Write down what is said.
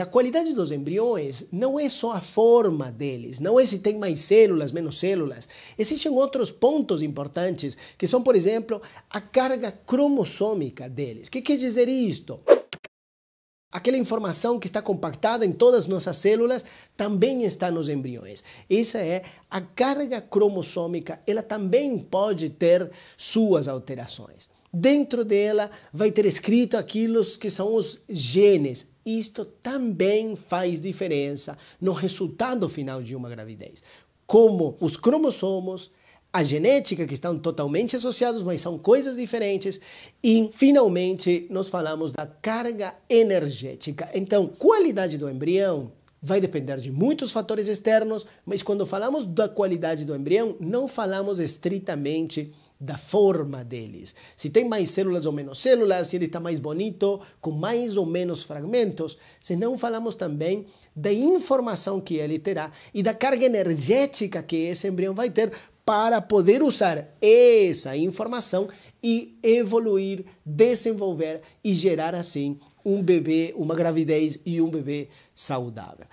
A qualidade dos embriões não é só a forma deles, não é se tem mais células, menos células. Existem outros pontos importantes, que são, por exemplo, a carga cromossômica deles. O que quer dizer isto? Aquela informação que está compactada em todas nossas células também está nos embriões. Essa é a carga cromossômica, ela também pode ter suas alterações. Dentro dela vai ter escrito aquilo que são os genes, isto também faz diferença no resultado final de uma gravidez. Como os cromossomos, a genética, que estão totalmente associados, mas são coisas diferentes. E, finalmente, nós falamos da carga energética. Então, qualidade do embrião vai depender de muitos fatores externos, mas quando falamos da qualidade do embrião, não falamos estritamente da forma deles. Se tem mais células ou menos células, se ele está mais bonito, com mais ou menos fragmentos, se não falamos também da informação que ele terá e da carga energética que esse embrião vai ter, para poder usar essa informação e evoluir, desenvolver e gerar assim um bebê, uma gravidez e um bebê saudável.